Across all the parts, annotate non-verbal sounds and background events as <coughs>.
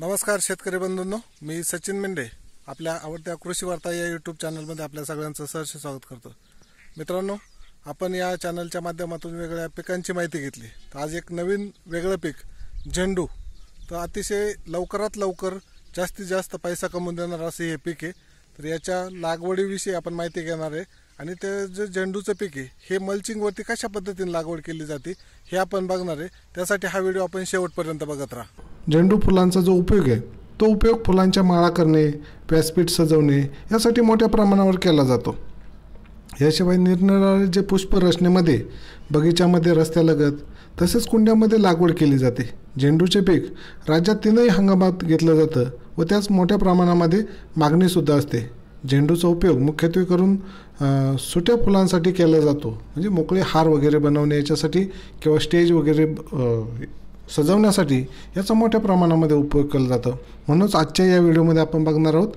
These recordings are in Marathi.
नमस्कार शेतकरी बंधूंनो मी सचिन मेंढे आपल्या आवडत्या कृषी वार्ता या यूट्यूब चॅनलमध्ये आपल्या सगळ्यांचं सहर्ष स्वागत करतो मित्रांनो आपण या चॅनलच्या माध्यमातून वेगळ्या पिकांची माहिती घेतली तर आज एक नवीन वेगळं पीक झेंडू तर अतिशय लवकरात लवकर जास्तीत जास्त पैसा कमवून देणार असे हे पीक आहे तर याच्या लागवडीविषयी आपण माहिती घेणार आहे आणि ते जे झेंडूचं पीक आहे हे मल्चिंगवरती कशा पद्धतीने लागवड केली जाते हे आपण बघणार आहे त्यासाठी हा व्हिडिओ आपण शेवटपर्यंत बघत राहा झेंडू फुलांचा जो उपयोग आहे तो उपयोग फुलांच्या माळा करणे व्यासपीठ सजवणे यासाठी मोठ्या प्रमाणावर केला जातो याशिवाय निरनिराळे जे पुष्परचनेमध्ये बगीच्यामध्ये रस्त्यालगत तसेच कुंड्यामध्ये लागवड केली जाते झेंडूचे पीक राज्यात तीनही हंगामात घेतलं जातं व त्यास मोठ्या प्रमाणामध्ये मागणीसुद्धा असते झेंडूचा उपयोग मुख्यत्वे करून सुट्या फुलांसाठी केला जातो म्हणजे मोकळे हार वगैरे बनवणे याच्यासाठी किंवा स्टेज वगैरे सजवण्यासाठी याचा मोठ्या प्रमाणामध्ये उपयोग केला जातो म्हणूनच आजच्या या व्हिडिओमध्ये आपण बघणार आहोत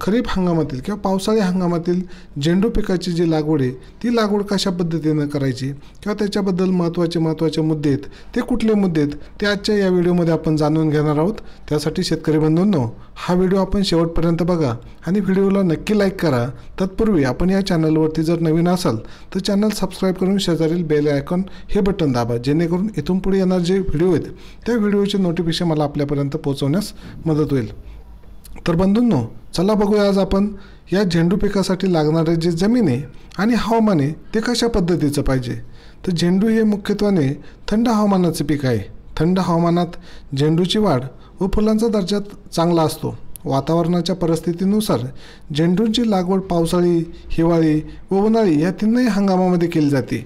खरीप हंगामातील किंवा पावसाळी हंगामातील झेंडू पिकाची जी लागवड आहे ती लागवड कशा पद्धतीनं करायची किंवा त्याच्याबद्दल महत्त्वाचे महत्त्वाचे मुद्दे आहेत ते कुठले मुद्दे आहेत ते आजच्या या व्हिडिओमध्ये आपण जाणून घेणार आहोत त्यासाठी शेतकरी बंधूंनो हा व्हिडिओ आपण शेवटपर्यंत बघा आणि व्हिडिओला नक्की लाईक करा तत्पूर्वी आपण या चॅनलवरती जर नवीन असाल तर चॅनल सबस्क्राईब करून शेजारील बेल आयकॉन हे बटन दाबा जेणेकरून इथून पुढे येणार जे व्हिडिओ आहेत त्या व्हिडिओचे नोटिफिकेशन मला आपल्यापर्यंत पोहोचवण्यास मदत होईल तर बंधूंनो चला बघूया आज आपण या झेंडू पिकासाठी लागणारे जे जमीन आहे आणि हवामान आहे ते कशा पद्धतीचं पाहिजे तर झेंडू हे मुख्यत्वाने थंड हवामानाचे पीक आहे थंड हवामानात झेंडूची वाढ व फुलांचा दर्जा चांगला असतो वातावरणाच्या परिस्थितीनुसार झेंडूंची लागवड पावसाळी हिवाळी व उन्हाळी या तीनही हंगामामध्ये केली जाते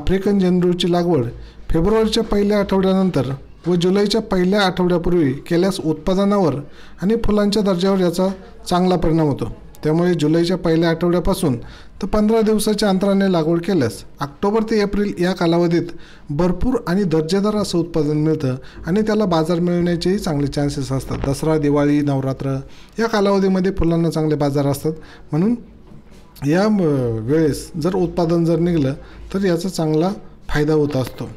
आफ्रिकन झेंडूची लागवड फेब्रुवारीच्या पहिल्या आठवड्यानंतर व जुलैच्या पहिल्या आठवड्यापूर्वी केल्यास उत्पादनावर आणि फुलांच्या दर्जावर याचा चांगला परिणाम होतो त्यामुळे जुलैच्या पहिल्या आठवड्यापासून तर पंधरा दिवसाच्या अंतराने लागवड केल्यास ऑक्टोबर ते एप्रिल या कालावधीत भरपूर आणि दर्जेदार असं उत्पादन मिळतं आणि त्याला बाजार मिळण्याचेही चांगले चान्सेस असतात दसरा दिवाळी नवरात्र या कालावधीमध्ये फुलांना चांगले बाजार असतात म्हणून या वेळेस जर उत्पादन जर निघलं तर याचा चांगला फायदा होत असतो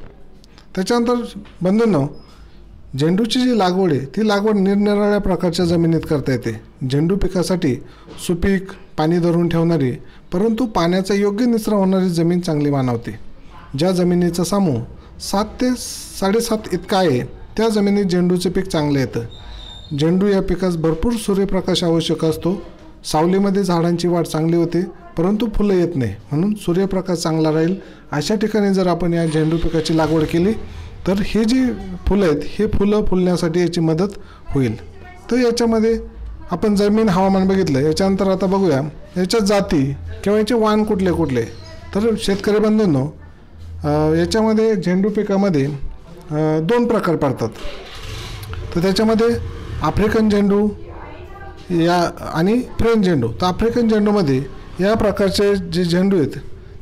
त्याच्यानंतर बंधूंनो झेंडूची जी लागवड आहे ती लागवड निरनिराळ्या प्रकारच्या जमिनीत करता येते झेंडू पिकासाठी सुपीक पाणी धरून ठेवणारी परंतु पाण्याचा योग्य निचरा होणारी जमीन चांगली मानवते ज्या जमिनीचा सामू सात ते साडेसात इतका आहे त्या जमिनीत झेंडूचे पीक चांगले येतं झेंडू या पिकास भरपूर सूर्यप्रकाश आवश्यक असतो सावलीमध्ये झाडांची वाढ चांगली होते परंतु फुलं येत नाही म्हणून सूर्यप्रकाश चांगला राहील अशा ठिकाणी जर आपण या झेंडू पिकाची लागवड केली तर हे जी फुलं आहेत हे फुलं फुलण्यासाठी याची मदत होईल तर याच्यामध्ये आपण जमीन हवामान बघितलं याच्यानंतर आता बघूया याच्यात जाती किंवा याचे वाण कुठले कुठले तर शेतकरी बंधूंनो याच्यामध्ये झेंडू पिकामध्ये दोन प्रकार पडतात तर त्याच्यामध्ये आफ्रिकन झेंडू या आणि फ्रेंच झेंडू तर आफ्रिकन झेंडूमध्ये या प्रकारचे जे झेंडू आहेत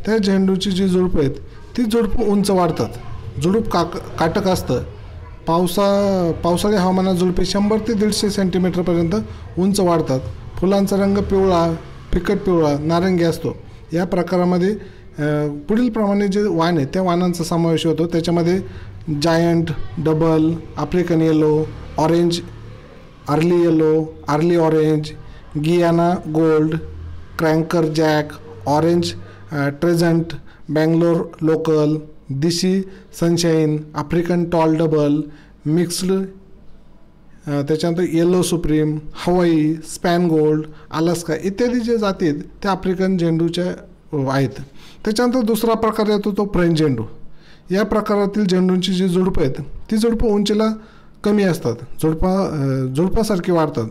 त्या झेंडूची जी झुडपं आहेत ती झुडपं उंच वाढतात झुडूप काक काटक असतं पावसा पावसाळी हवामानात झुडपे शंभर ते दीडशे सेंटीमीटरपर्यंत उंच वाढतात फुलांचा रंग पिवळा फिकट पिवळा नारंगी असतो या प्रकारामध्ये पुढील प्रमाणे जे वान आहेत त्या वानांचा समावेश होतो त्याच्यामध्ये giant double African yellow orange early yellow early orange Guiana gold crackerjack orange ट्रेझंट बँगलोर लोकल दिशी sunshine African tall double mixed त्याच्यानंतर yellow supreme Hawaii spun gold Alaska इत्यादी जे जाती आहेत त्या आफ्रिकन झेंडूच्या आहेत त्याच्यानंतर दुसरा प्रकार येतो तो फ्रेंच झेंडू या प्रकारातील झेंडूंची जी झुडपं आहेत ती झुडपं उंचीला कमी असतात जोडपा झुडपासारखी वाढतात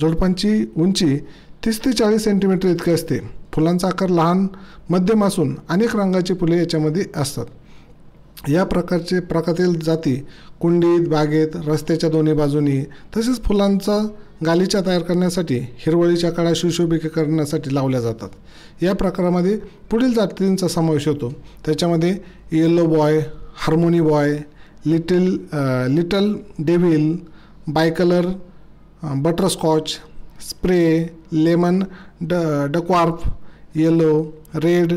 जोडपांची उंची तीस ते चाळीस सेंटीमीटर इतकी असते फुलांचा आकार लहान मध्यम असून अनेक रंगाची फुले याच्यामध्ये असतात या प्रकारचे प्रकारातील जाती कुंडीत बागेत रस्त्याच्या दोन्ही बाजूनी तसेच फुलांचा गालीचा तयार करण्यासाठी हिरवळीच्या काळा सुशोभिके करण्यासाठी लावल्या जातात या प्रकारामध्ये पुढील जातींचा समावेश होतो त्याच्यामध्ये yellow boy harmony boy little little devil bicolor butterscotch spray lemon ड dwarf yellow red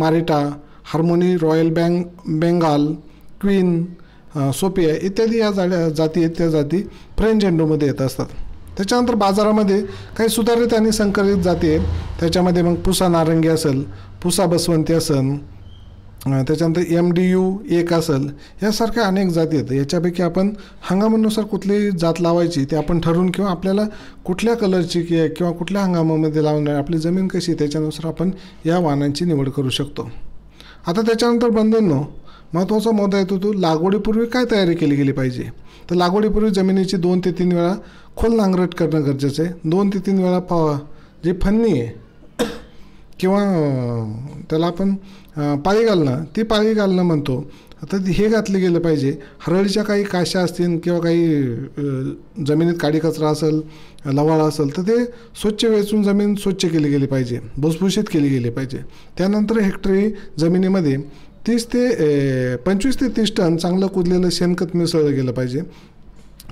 Marietta harmony royal बँग बेंगाल क्वीन सोपिया इत्यादी या जा जाती आहेत त्या जाती फ्रेंच झेंडूमध्ये येत असतात त्याच्यानंतर बाजारामध्ये काही सुधारित आणि संकरित जाती आहेत त्याच्यामध्ये मग पुसा नारंगी असेल पुसा बसवंती असेल त्याच्यानंतर एम डी यू एक असेल यासारख्या अनेक जाती आहेत याच्यापैकी आपण हंगामानुसार कुठली जात लावायची ते आपण ठरवून किंवा आपल्याला कुठल्या कलरची की किंवा कुठल्या हंगामामध्ये लावणार आपली जमीन कशी त्याच्यानुसार आपण या वाहनांची निवड करू शकतो आता त्याच्यानंतर बंधन महत्त्वाचा मुद्दा येतो तो लागवडीपूर्वी काय तयारी केली गेली पाहिजे तर लागवडीपूर्वी जमिनीची दोन ते तीन वेळा खोल नांगरट करणं गरजेचं आहे दोन ते तीन वेळा पा जी फन्नी आहे <coughs> किंवा त्याला आपण पाळी घालणं ती पाळी घालणं म्हणतो आता हे घातलं गेलं पाहिजे हरळीच्या काही काश्या असतील किंवा काही जमिनीत काडी कचरा असेल लवाळा असेल तर ते स्वच्छ वेचून जमीन स्वच्छ केली गेली पाहिजे भुसभुशीत केली गेली पाहिजे त्यानंतर हेक्टरी जमिनीमध्ये तीस ते पंचवीस ते तीस टन चांगलं कुदलेलं शेणखत मिसळलं गेलं पाहिजे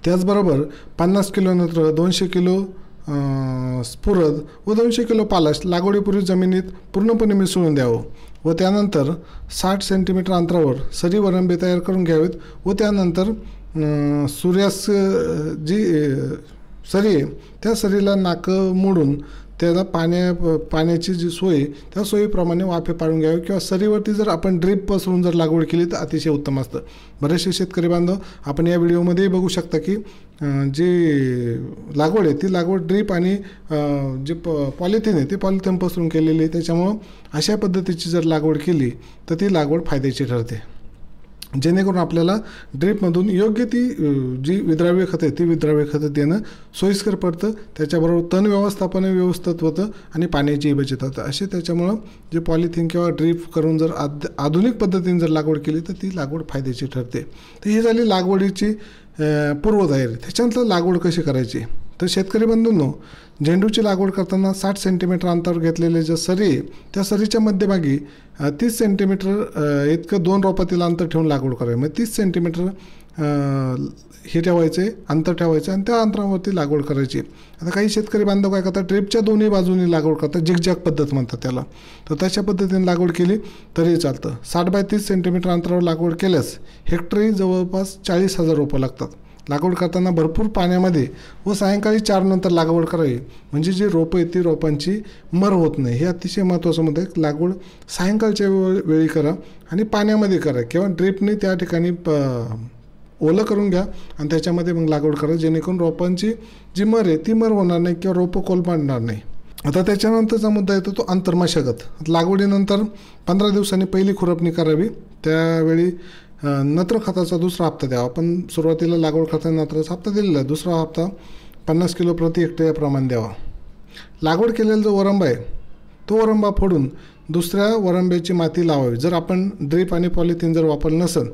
त्याचबरोबर पन्नास किलोनंतर दोनशे किलो स्फुरद व दोनशे किलो पालस लागवडीपूर्वी जमिनीत पूर्णपणे मिसळून द्यावं व त्यानंतर साठ सेंटीमीटर अंतरावर सजीव अरंबे तयार करून घ्यावेत व त्यानंतर सूर्यास जी सरी आहे त्या सरीला नाकं मोडून त्याला पाण्या पाण्याची जी सोय त्या सोयीप्रमाणे वाफे पाडून घ्यावे किंवा सरीवरती जर आपण ड्रीप पसरून जर लागवड केली तर अतिशय उत्तम असतं बरेचसे शेतकरी बांधव आपण या व्हिडिओमध्येही बघू शकता की जी लागवड आहे ती लागवड ड्रीप आणि जे प पॉलिथिन आहे ती पॉलिथिन पसरून केलेली आहे त्याच्यामुळं अशा पद्धतीची जर लागवड केली तर ती लागवड फायद्याची ठरते जेणेकरून आपल्याला ड्रीपमधून योग्य ती जी विद्राव्य खतं ती विद्राव्य खतं देणं सोयीस्कर पडतं त्याच्याबरोबर तण व्यवस्थापन व्यवस्थित होतं आणि पाण्याची बचत होतं असे त्याच्यामुळं जे पॉलिथिन किंवा ड्रीप करून जर आद आधुनिक पद्धतीने जर लागवड केली तर ती लागवड फायद्याची ठरते तर ही झाली लागवडीची पूर्वतयारी त्याच्यानंतर लागवड कशी करायची तर शेतकरी बंधूंनो झेंडूची लागवड करताना साठ सेंटीमीटर अंतरावर घेतलेले जे सरी त्या सरीच्या मध्यभागी तीस सेंटीमीटर इतकं दोन रोपातील अंतर ठेवून लागवड करावी मग तीस सेंटीमीटर हे ठेवायचे अंतर ठेवायचे आणि त्या अंतरावरती लागवड करायची आता काही शेतकरी बांधव काय करतात ट्रिपच्या दोन्ही बाजूनी लागवड करतात जिगजॅग पद्धत म्हणतात त्याला तर तशा पद्धतीने लागवड केली तरी चालतं साठ बाय तीस सेंटीमीटर अंतरावर लागवड केल्यास हेक्टरी जवळपास चाळीस हजार रोपं लागतात लागवड करताना भरपूर पाण्यामध्ये व सायंकाळी चारनंतर लागवड करावी म्हणजे जी रोपं आहेत ती रोपांची मर होत नाही हे अतिशय महत्त्वाचं आहे लागवड सायंकाळच्या वेळ वेळी करा आणि पाण्यामध्ये करा किंवा ड्रिपने त्या ठिकाणी प ओलं करून घ्या आणि त्याच्यामध्ये मग लागवड करा जेणेकरून रोपांची जी मर आहे ती मर होणार नाही किंवा रोपं पाडणार नाही आता त्याच्यानंतरचा मुद्दा येतो तो आंतरमशागत लागवडीनंतर पंधरा दिवसांनी पहिली खुरपणी करावी त्यावेळी नत्र खताचा दुसरा हप्ता द्यावा पण सुरुवातीला लागवड करताना नत्राचा हप्ता दिलेला आहे दुसरा हप्ता पन्नास किलो प्रति हेक्टर प्रमाण द्यावा लागवड केलेला जो वरंबा आहे तो वरंबा फोडून दुसऱ्या वरंब्याची माती लावावी जर आपण ड्रीप आणि पॉलिथिन जर वापरलं नसेल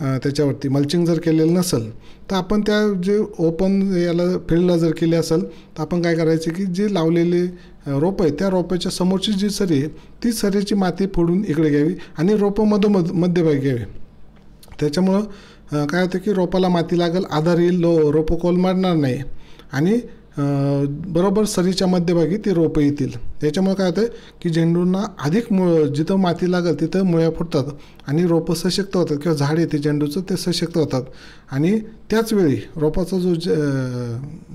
त्याच्यावरती मल्चिंग जर केलेलं नसेल तर आपण त्या जे ओपन याला फील्डला जर केले असेल तर आपण काय करायचं की जे लावलेले रोपं आहे त्या रोपाच्या समोरची जी सरी आहे ती सरीची माती फोडून इकडे घ्यावी आणि रोपं मधोमध मध्यभागी घ्यावी त्याच्यामुळं काय होतं की रोपाला माती लागेल आधार येईल लो रोपं कोलमाडणार नाही आणि बरोबर सरीच्या मध्यभागी ती रोपं येतील त्याच्यामुळे काय होतं की झेंडूंना अधिक मुळं जिथं माती लागेल तिथं मुळ्या फुटतात आणि रोपं सशक्त होतात किंवा झाड येते झेंडूचं ते सशक्त होतात आणि त्याचवेळी रोपाचा जो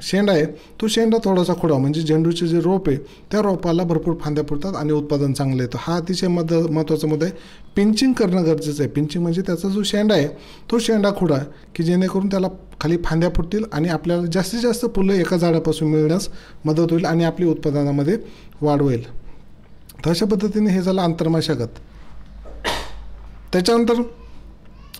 शेंडा आहे तो शेंडा थोडासा खुडा म्हणजे झेंडूचे जे रोप आहे त्या रोपाला भरपूर फांद्या फुटतात आणि उत्पादन चांगलं येतं हा अतिशय मद महत्त्वाचा मुद्दा आहे पिंचिंग करणं गरजेचं आहे पिंचिंग म्हणजे त्याचा जो शेंडा आहे तो शेंडा खुडा की जेणेकरून त्याला खाली फांद्या फुटतील आणि आपल्याला जास्तीत जास्त फुलं एका झाडापासून मिळण्यास मदत होईल आणि आपली उत्पादनामध्ये वाढ होईल तर अशा पद्धतीने हे झालं आंतरमशागत त्याच्यानंतर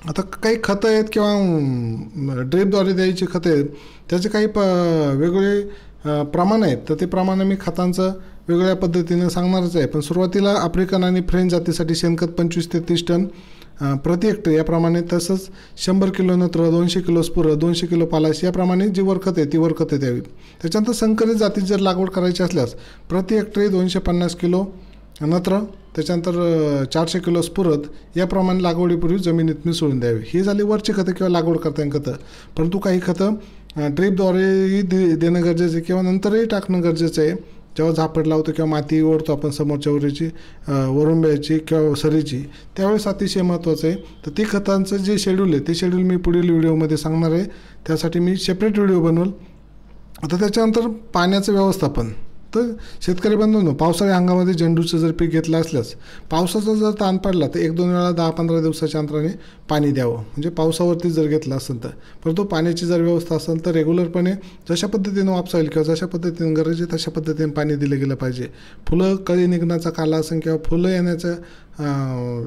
आता काही खतं आहेत किंवा ड्रीपद्वारे द्यायची खतं आहेत त्याचे काही प वेगवेगळे प्रमाण आहेत तर ते प्रमाण मी खतांचं वेगळ्या पद्धतीने सांगणारच आहे पण सुरुवातीला आफ्रिकन आणि फ्रेंच जातीसाठी शेणखत पंचवीस ते तीस टन प्रति हेक्टर याप्रमाणे तसंच शंभर किलो नत्र दोनशे किलो स्पुर दोनशे किलो पालाश याप्रमाणे जी वरखत आहे ती वरखते द्यावी त्याच्यानंतर संकरित जाती जर लागवड करायची असल्यास प्रति हेक्टरी दोनशे पन्नास किलो नत्र त्याच्यानंतर चारशे किलो स्फुरत याप्रमाणे लागवडीपूर्वी जमिनीत मिसळून द्यावी ही झाली वरची खतं किंवा लागवड करताना खतं परंतु काही खतं ड्रीपद्वारेही दे देणं गरजेचं आहे किंवा नंतरही टाकणं गरजेचं आहे जेव्हा झापड लावतो किंवा माती ओढतो आपण समोरच्या वरीची वरुंब्याची किंवा सरीची त्यावेळेस अतिशय महत्त्वाचं आहे तर ती खतांचं जे शेड्यूल आहे ते शेड्यूल मी पुढील व्हिडिओमध्ये सांगणार आहे त्यासाठी मी सेपरेट व्हिडिओ बनवेल आता त्याच्यानंतर पाण्याचं व्यवस्थापन तर शेतकरी बंधूंनो पावसाळी हंगामामध्ये झेंडूचं जर पीक घेतलं असल्यास पावसाचा जर ताण पडला तर एक दोन वेळा दहा पंधरा दिवसाच्या अंतराने पाणी द्यावं म्हणजे पावसावरती जर घेतलं असेल तर परंतु पाण्याची जर व्यवस्था असेल तर रेग्युलरपणे जशा पद्धतीनं वापसाईल किंवा जशा पद्धतीने गरजे तशा पद्धतीने पाणी दिलं गेलं पाहिजे फुलं कळी निघण्याचा काला असेल किंवा फुलं येण्याचा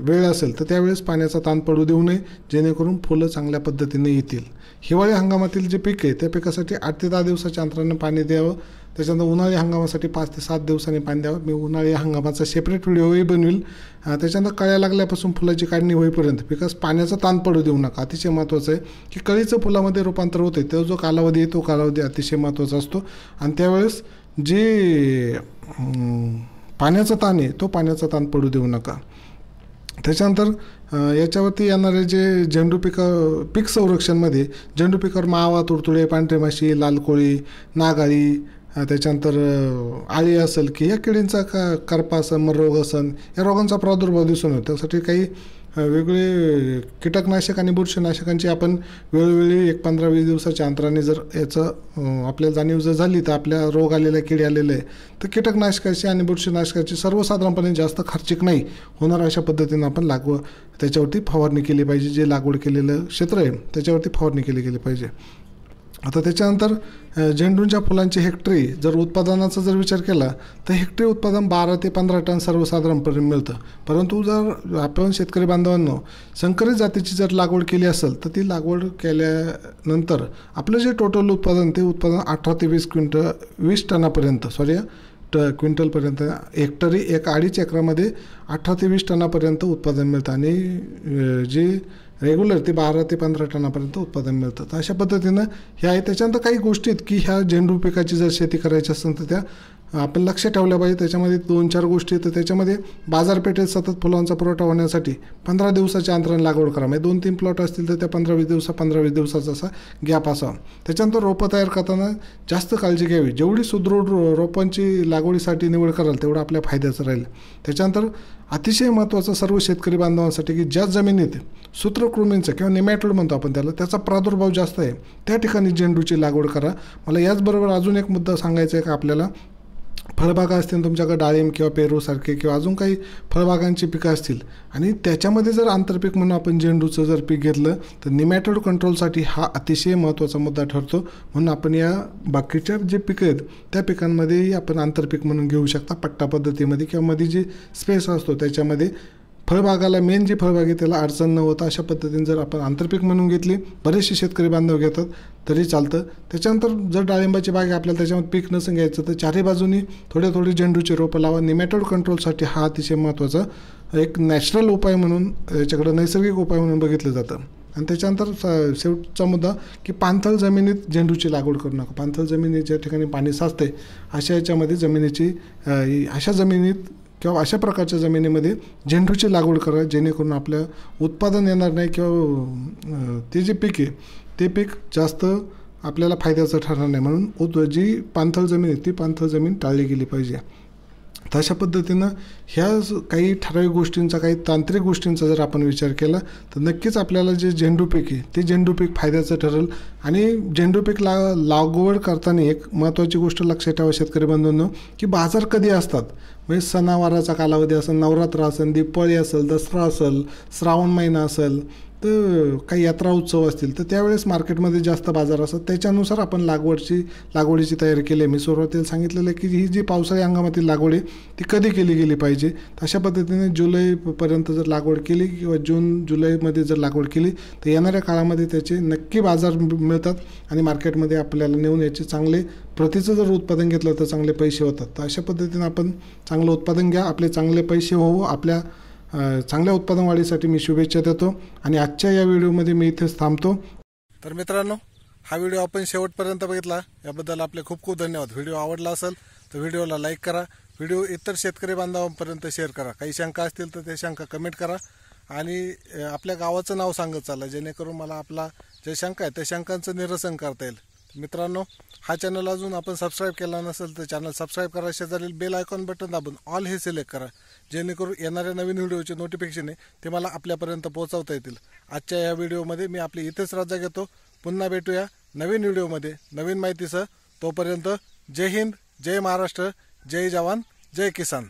वेळ असेल तर त्यावेळेस पाण्याचा ताण पडू देऊ नये जेणेकरून फुलं चांगल्या पद्धतीने येतील हिवाळी हंगामातील जे पीक आहे त्या पिकासाठी आठ ते दहा दिवसाच्या अंतराने पाणी द्यावं त्याच्यानंतर उन्हाळी हंगामासाठी पाच ते सात दिवसांनी पाणी द्यावं मी उन्हाळी हंगामाचा सेपरेट व्हिडिओही बनवेल त्याच्यानंतर कळ्या लागल्यापासून फुलाची काढणी होईपर्यंत बिकॉज पाण्याचा ताण पडू देऊ नका अतिशय महत्त्वाचं आहे की कळीचं फुलामध्ये रूपांतर होते तो जो कालावधी आहे तो कालावधी अतिशय महत्त्वाचा असतो आणि त्यावेळेस जे पाण्याचा ताण आहे तो पाण्याचा ताण पडू देऊ नका त्याच्यानंतर याच्यावरती येणारे जे झेंडू पिकं पीक संरक्षणमध्ये झेंडू पिकावर मावा तुडतुळे पांढरे माशी लालकोळी नागाळी त्याच्यानंतर आळी असेल की ह्या किडींचा का मग रोग असन या रोगांचा प्रादुर्भाव दिसून येतो त्यासाठी काही वेगवेगळे कीटकनाशक आणि बुरशीनाशकांची आपण वेळोवेळी एक पंधरा वीस दिवसाच्या अंतराने जर याचं आपल्याला जाणीव जर झाली तर आपल्या रोग आलेला किडे आलेले आहे तर कीटकनाशकाची आणि बुरशीनाशकाची सर्वसाधारणपणे जास्त खर्चिक नाही होणार अशा पद्धतीनं आपण लागव त्याच्यावरती फवारणी केली पाहिजे जे लागवड केलेलं क्षेत्र आहे त्याच्यावरती फवारणी केली गेली पाहिजे आता त्याच्यानंतर झेंडूंच्या फुलांची हेक्टरी जर उत्पादनाचा जर विचार केला तर हेक्टरी उत्पादन बारा ते पंधरा टन सर्वसाधारणपणे मिळतं परंतु जर आपण शेतकरी बांधवांनो संकरित जातीची जर लागवड केली असेल तर ती लागवड केल्यानंतर आपलं जे टोटल उत्पादन ते उत्पादन अठरा ते वीस क्विंटल वीस टनापर्यंत सॉरी ट क्विंटलपर्यंत हेक्टरी एक अडीच एकरामध्ये अठरा ते वीस टनापर्यंत उत्पादन मिळतं आणि जे रेग्युलर ते बारा ते पंधरा टनापर्यंत उत्पादन मिळतं तर अशा पद्धतीनं ह्या आहे त्याच्यानंतर काही गोष्टी आहेत की ह्या झेंडू पिकाची जर शेती करायची असेल तर त्या आपण लक्ष ठेवलं पाहिजे त्याच्यामध्ये दोन चार गोष्टी तर त्याच्यामध्ये बाजारपेठेत सतत फुलांचा पुरवठा होण्यासाठी पंधरा दिवसाच्या अंतराने लागवड करा म्हणजे दोन तीन प्लॉट असतील तर त्या पंधरा वीस दिवसा पंधरा वीस दिवसाचा असा गॅप असावा त्याच्यानंतर रोपं तयार करताना जास्त काळजी घ्यावी जेवढी सुदृढ रोपांची लागवडीसाठी निवड कराल तेवढं आपल्या फायद्याचं राहील त्याच्यानंतर अतिशय महत्त्वाचं सर्व शेतकरी बांधवांसाठी की ज्या जमिनीत सूत्रकृमींचं किंवा निमॅटोड म्हणतो आपण त्याला त्याचा प्रादुर्भाव जास्त आहे त्या ठिकाणी झेंडूची लागवड करा मला याचबरोबर अजून एक मुद्दा सांगायचा आहे का आपल्याला फळबागा असतील तुमच्याकडे डाळिंब किंवा पेरूसारखे किंवा अजून काही फळबागांची पिकं असतील आणि त्याच्यामध्ये जर आंतरपीक म्हणून आपण झेंडूचं जर पीक घेतलं तर निमॅटोड कंट्रोलसाठी हा अतिशय महत्त्वाचा मुद्दा ठरतो म्हणून आपण या बाकीच्या जे पिकं आहेत त्या पिकांमध्येही आपण आंतरपीक म्हणून घेऊ शकता पट्टा पद्धतीमध्ये किंवा मध्ये जे स्पेस असतो त्याच्यामध्ये फळबागाला मेन जी फळबाग आहे त्याला अडचण न होता अशा पद्धतीने जर आपण आंतरपीक म्हणून घेतली बरेचसे शेतकरी बांधव घेतात तरी चालतं त्याच्यानंतर जर डाळिंबाची बाग आहे आपल्याला त्याच्यामध्ये पीक नसून घ्यायचं तर चारही बाजूनी थोडे थोडे झेंडूचे रोपं लावा निमॅटोड कंट्रोलसाठी हा अतिशय महत्त्वाचा एक नॅचरल उपाय म्हणून याच्याकडं नैसर्गिक उपाय म्हणून बघितलं जातं आणि त्याच्यानंतर शेवटचा मुद्दा की पाणथळ जमिनीत झेंडूची लागवड करू नका पाणथळ जमिनीत ज्या ठिकाणी पाणी साचते अशा याच्यामध्ये जमिनीची अशा जमिनीत किंवा अशा प्रकारच्या जमिनीमध्ये झेंडूची लागवड करा जेणेकरून आपल्या उत्पादन येणार नाही किंवा ते जे पीक आहे ते पीक जास्त आपल्याला फायद्याचं ठरणार नाही म्हणून उद जी पाणथळ जमीन आहे ती पाणथळ जमीन टाळली गेली पाहिजे तशा पद्धतीनं ह्या काही ठराविक गोष्टींचा काही तांत्रिक गोष्टींचा जर आपण विचार केला तर नक्कीच आपल्याला जे झेंडू पीक आहे ते झेंडू पीक फायद्याचं ठरेल आणि झेंडू पीक ला लागवड करताना एक महत्त्वाची गोष्ट लक्षात ठेवा शेतकरी बंधूंनो की बाजार कधी असतात म्हणजे सणावाराचा कालावधी असेल नवरात्र असेल दिवाळी असेल दसरा असेल श्रावण महिना असेल तर काही यात्रा उत्सव असतील तर त्यावेळेस मार्केटमध्ये जास्त बाजार असतात त्याच्यानुसार आपण लागवडची लागवडीची तयारी केली आहे मी सुरुवातीला सांगितलेलं आहे की ही जी पावसाळी हंगामातील लागवड आहे ती कधी केली गेली पाहिजे अशा पद्धतीने जुलैपर्यंत जर लागवड केली किंवा जून जुलैमध्ये जर लागवड केली तर येणाऱ्या काळामध्ये त्याचे नक्की बाजार मिळतात आणि मार्केटमध्ये आपल्याला नेऊन याचे चांगले प्रतीचं जर उत्पादन घेतलं तर चांगले पैसे होतात तर अशा पद्धतीने आपण चांगलं उत्पादन घ्या आपले चांगले पैसे होवो आपल्या चांगल्या उत्पादन वाढीसाठी मी शुभेच्छा देतो आणि आजच्या या व्हिडिओमध्ये मी इथेच थांबतो तर मित्रांनो हा व्हिडिओ आपण शेवटपर्यंत बघितला याबद्दल आपले खूप खूप धन्यवाद व्हिडिओ आवडला असेल तर व्हिडिओला लाईक करा व्हिडिओ इतर शेतकरी बांधवांपर्यंत शेअर करा काही शंका असतील तर त्या शंका कमेंट करा आणि आपल्या गावाचं नाव सांगत चाललं जेणेकरून मला आपला ज्या शंका आहे त्या शंकांचं निरसन करता येईल मित्रांनो हा चॅनल अजून आपण सबस्क्राईब केला नसेल तर चॅनल सबस्क्राईब करा शेजारील बेल आयकॉन बटन दाबून ऑल हे सिलेक्ट करा जेणेकरून येणाऱ्या नवीन व्हिडिओचे नोटिफिकेशन आहे ते मला आपल्यापर्यंत पोहोचवता येतील आजच्या या व्हिडिओमध्ये मी आपली इथेच राजा घेतो पुन्हा भेटूया नवीन व्हिडिओमध्ये नवीन माहितीसह तोपर्यंत जय हिंद जय महाराष्ट्र जय जवान जय किसान